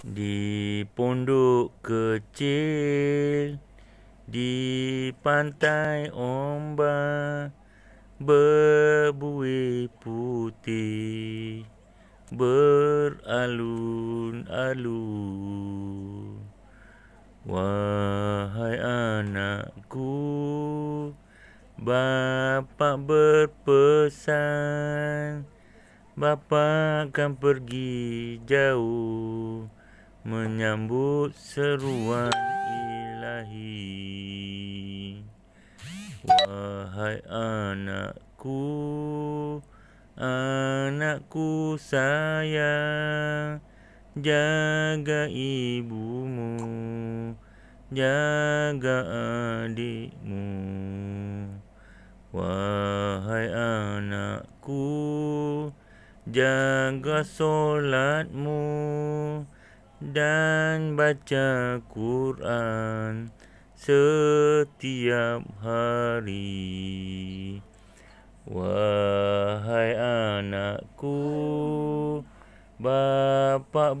Di pondok kecil Di pantai ombak Berbuih putih Beralun-alun Wahai anakku bapa berpesan Bapak akan pergi jauh menyambut seruan ilahi Wahai anakku, anakku sayang Jaga ibumu, jaga adikmu Wahai anakku, jaga solatmu dan baca Quran setiap hari wahai anakku bapa